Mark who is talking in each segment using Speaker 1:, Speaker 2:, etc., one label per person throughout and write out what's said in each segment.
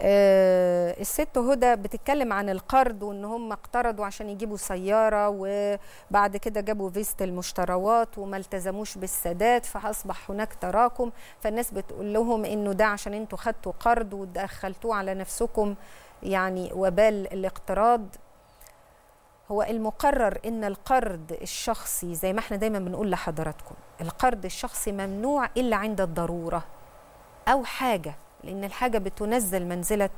Speaker 1: آه، الست هدى بتتكلم عن القرض وان هم اقترضوا عشان يجيبوا سياره وبعد كده جابوا فيست المشتروات وما التزموش بالسداد فاصبح هناك تراكم فالناس بتقول لهم انه ده عشان انتوا خدتوا قرض ودخلتوه على نفسكم يعني وبال الاقتراض هو المقرر ان القرض الشخصي زي ما احنا دايما بنقول لحضراتكم القرض الشخصي ممنوع الا عند الضروره او حاجه لأن الحاجة بتنزل منزلة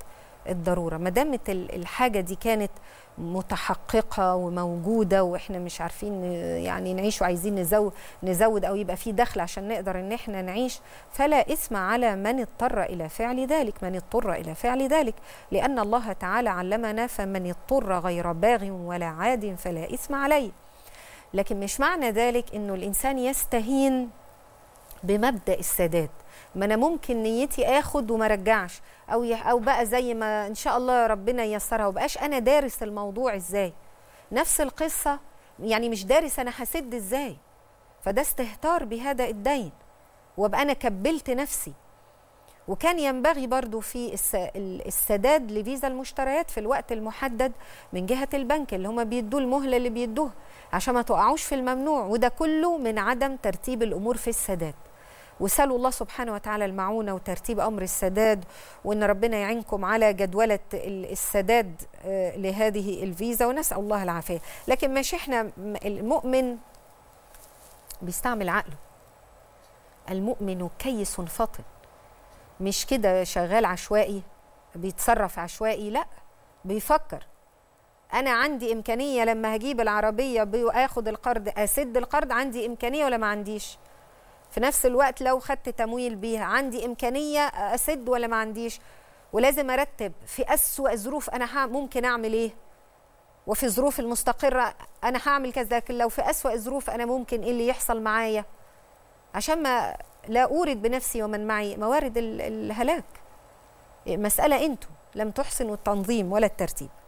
Speaker 1: الضروره ما دامت الحاجه دي كانت متحققه وموجوده واحنا مش عارفين يعني نعيش وعايزين نزود نزود او يبقى في دخل عشان نقدر ان احنا نعيش فلا اثم على من اضطر الى فعل ذلك من اضطر الى فعل ذلك لان الله تعالى علمنا فمن اضطر غير باغ ولا عاد فلا اثم عليه لكن مش معنى ذلك انه الانسان يستهين بمبدا السادات ما انا ممكن نيتي اخد وما رجعش او او بقى زي ما ان شاء الله ربنا ييسرها وبقاش انا دارس الموضوع ازاي نفس القصه يعني مش دارس انا هسد ازاي فده استهتار بهذا الدين وابقى انا كبلت نفسي وكان ينبغي برضو في السداد لفيزا المشتريات في الوقت المحدد من جهة البنك اللي هما بيدوا المهلة اللي بيدوها عشان ما تقعوش في الممنوع وده كله من عدم ترتيب الأمور في السداد وسالوا الله سبحانه وتعالى المعونه وترتيب امر السداد وان ربنا يعينكم على جدوله السداد آه، لهذه الفيزا ونسال الله العافيه لكن ماشي احنا المؤمن بيستعمل عقله المؤمن كيس فطن مش كده شغال عشوائي بيتصرف عشوائي لا بيفكر انا عندي امكانيه لما هجيب العربيه باخد القرض اسد القرض عندي امكانيه ولا ما عنديش في نفس الوقت لو خدت تمويل بيها عندي امكانيه اسد ولا ما عنديش ولازم ارتب في اسوا ظروف انا ممكن اعمل ايه وفي ظروف المستقره انا هعمل كذا لكن لو في اسوا ظروف انا ممكن ايه اللي يحصل معايا عشان ما لا اورد بنفسي ومن معي موارد الهلاك مساله انتم لم تحسنوا التنظيم ولا الترتيب